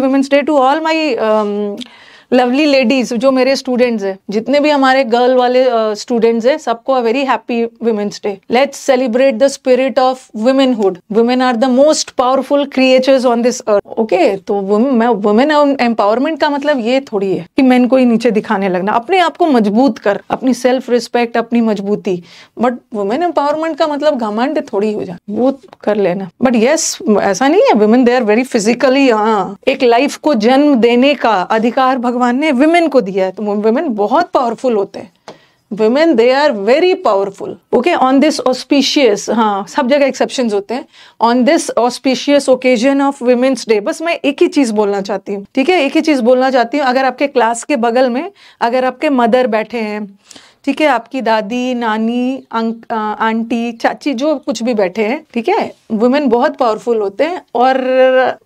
Women's Day to all my um, lovely ladies जो मेरे students हैं जितने भी हमारे गर्ल वाले स्टूडेंट्स हैं सबको a very happy women's day let's celebrate the spirit of womanhood women are the most powerful creatures on this earth okay तो वुमेन एम्पावरमेंट का मतलब ये थोड़ी है कि मेन को ही नीचे दिखाने लगना अपने आप को मजबूत कर अपनी सेल्फ रिस्पेक्ट अपनी मजबूती बट वुमेन एम्पावरमेंट का मतलब घमंड थोड़ी हो जाए वो कर लेना बट यस yes, ऐसा नहीं है women they are very physically हाँ एक लाइफ को जन्म देने का अधिकार भगवान भगवान ने विमेन को दिया है तो विमेन बहुत पावरफुल होते हैं women they are very powerful okay on this auspicious हाँ सब जगह एक्सेप्शन होते हैं on this auspicious occasion of women's day बस मैं एक ही चीज बोलना चाहती हूँ ठीक है एक ही चीज बोलना चाहती हूँ अगर आपके क्लास के बगल में अगर आपके मदर बैठे हैं ठीक है आपकी दादी नानी अंक आंटी चाची जो कुछ भी बैठे हैं ठीक है वुमेन बहुत पावरफुल होते हैं और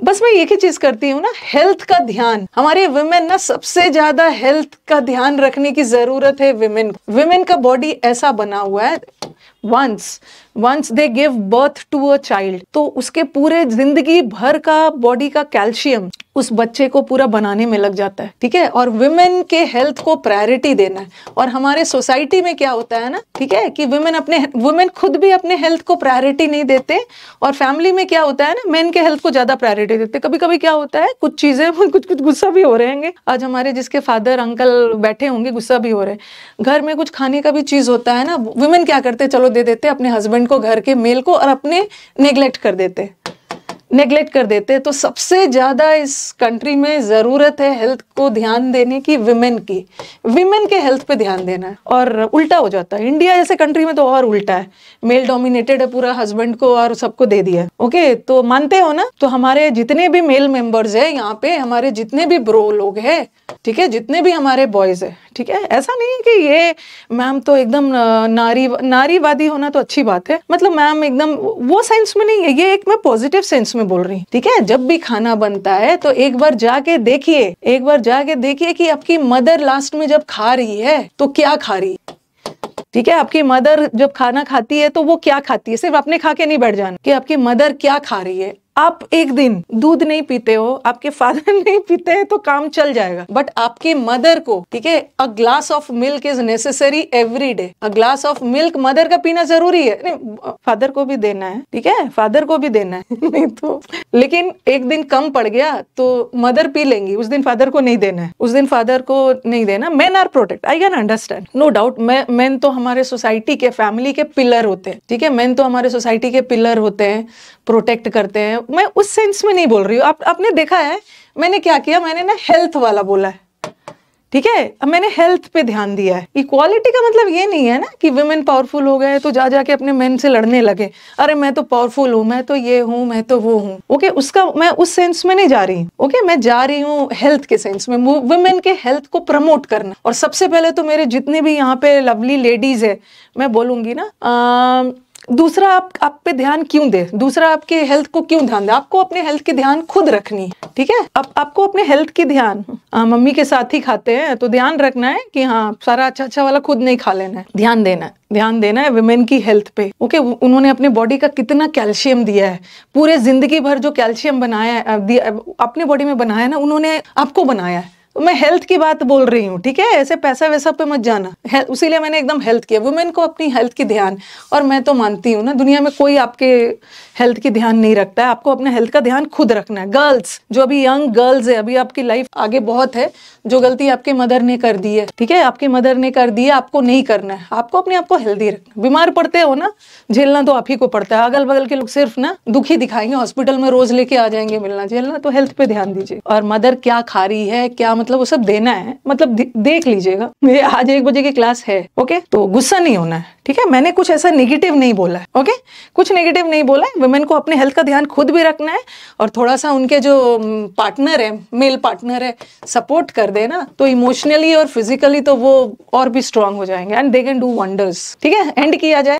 बस मैं एक ही चीज करती हूँ ना हेल्थ का ध्यान हमारे वुमेन ना सबसे ज्यादा हेल्थ का ध्यान रखने की जरूरत है वुमेन वुमेन का बॉडी ऐसा बना हुआ है once once they give birth to a child तो उसके पूरे जिंदगी भर का बॉडी का कैल्शियम उस बच्चे को पूरा बनाने में लग जाता है ठीक है और वुमेन के हेल्थ को प्रायोरिटी देना है और हमारे सोसाइटी में क्या होता है ना ठीक है कि वुमेन अपने वुमेन खुद भी अपने हेल्थ को प्रायोरिटी नहीं देते और फैमिली में क्या होता है ना मेन के हेल्थ को ज्यादा प्रायोरिटी देते कभी कभी क्या होता है कुछ चीजें कुछ कुछ गुस्सा भी हो रहेंगे आज हमारे जिसके फादर अंकल बैठे होंगे गुस्सा भी हो रहे हैं घर में कुछ खाने का भी चीज होता है ना वुमेन क्या करते चलो दे देते अपने हस्बैंड को घर के मेल को और अपने नेग्लेक्ट कर देते नेग्लेक्ट कर देते हैं तो सबसे ज़्यादा इस कंट्री में ज़रूरत है हेल्थ को ध्यान देने की विमेन की विमेन के हेल्थ पे ध्यान देना है और उल्टा हो जाता है इंडिया जैसे कंट्री में तो और उल्टा है मेल डोमिनेटेड है पूरा हस्बैंड को और सबको दे दिया ओके तो मानते हो ना तो हमारे जितने भी मेल मेंबर्स है यहाँ पे हमारे जितने भी ब्रो लोग हैं ठीक है जितने भी हमारे बॉयज है ठीक है ऐसा नहीं है कि ये मैम तो एकदम नारी नारीवादी होना तो अच्छी बात है मतलब मैम एकदम वो सेंस में नहीं है ये एक मैं पॉजिटिव सेंस में बोल रही हूँ ठीक है जब भी खाना बनता है तो एक बार जाके देखिए एक बार जाके देखिए कि आपकी मदर लास्ट में जब खा रही है तो क्या खा रही है ठीक है आपकी मदर जब खाना खाती है तो वो क्या खाती है सिर्फ अपने खा के नहीं बैठ जाना कि आपकी मदर क्या खा रही है आप एक दिन दूध नहीं पीते हो आपके फादर नहीं पीते हैं तो काम चल जाएगा बट आपके मदर को ठीक है a glass of milk is necessary every day a glass of milk mother का पीना जरूरी है नहीं फादर को भी देना है ठीक है फादर को भी देना है नहीं तो लेकिन एक दिन कम पड़ गया तो मदर पी लेंगी उस दिन फादर को नहीं देना है उस दिन फादर को नहीं देना man are protect I can understand no doubt man तो हमारे सोसाइटी के फैमिली के पिलर होते हैं ठीक है मैन तो हमारे सोसाइटी के पिलर होते हैं प्रोटेक्ट करते हैं तरफ मैं उस सेंस में नहीं बोल रही हूँ आप, आपने देखा है मैंने क्या किया मैंने ना हेल्थ वाला बोला है ठीक है अब मैंने हेल्थ पे ध्यान दिया है इक्वालिटी का मतलब ये नहीं है ना कि वुमेन पावरफुल हो गए तो जा जाके अपने मेन से लड़ने लगे अरे मैं तो पावरफुल हूँ मैं तो ये हूँ मैं तो वो हूँ ओके उसका मैं उस सेंस में नहीं जा रही ओके मैं जा रही हूँ हेल्थ के सेंस में वुमेन के हेल्थ को प्रमोट करना और सबसे पहले तो मेरे जितने भी यहाँ पे लवली लेडीज है मैं बोलूंगी ना आ, दूसरा आप आप पे ध्यान क्यों दे दूसरा आपके हेल्थ को क्यों ध्यान दे आपको अपने हेल्थ की ध्यान खुद रखनी है ठीक है अब आपको अपने हेल्थ की ध्यान आ, मम्मी के साथ ही खाते हैं तो ध्यान रखना है कि हाँ सारा अच्छा अच्छा वाला खुद नहीं खा लेना है ध्यान देना है ध्यान देना है वुमेन की हेल्थ पे ओके उन्होंने अपने बॉडी का कितना कैल्शियम दिया है पूरे जिंदगी भर जो कैल्शियम बनाया है अपने बॉडी में बनाया है ना उन्होंने आपको बनाया है तो मैं हेल्थ की बात बोल रही हूँ ठीक है ऐसे पैसा वैसा पे मत जाना उसी मैंने एकदम हेल्थ किया वुमेन को अपनी हेल्थ की ध्यान और मैं तो मानती हूँ ना दुनिया में कोई आपके हेल्थ की ध्यान नहीं रखता है आपको अपने हेल्थ का ध्यान खुद रखना है गर्ल्स जो अभी यंग गर्ल्स है अभी आपकी लाइफ आगे बहुत है जो गलती आपके मदर ने कर दी है ठीक है आपके मदर ने कर दी है आपको नहीं करना है आपको अपने आप को हेल्दी रखना बीमार पड़ते हो ना झेलना तो आप ही को पड़ता है अगल बगल के लोग सिर्फ ना दुखी दिखाएंगे हॉस्पिटल में रोज लेके आ जाएंगे मिलना झेलना तो हेल्थ पे ध्यान दीजिए और मदर क्या खा रही है क्या मतलब वो सब देना है मतलब देख लीजिएगा मेरे आज एक बजे की क्लास है ओके तो गुस्सा नहीं होना है ठीक है मैंने कुछ ऐसा नेगेटिव नहीं बोला है ओके कुछ नेगेटिव नहीं बोला है वुमेन को अपने हेल्थ का ध्यान खुद भी रखना है और थोड़ा सा उनके जो पार्टनर है मेल पार्टनर है सपोर्ट कर देना तो इमोशनली और फिजिकली तो वो और भी स्ट्रांग हो जाएंगे and they can do wonders ठीक है एंड किया जाए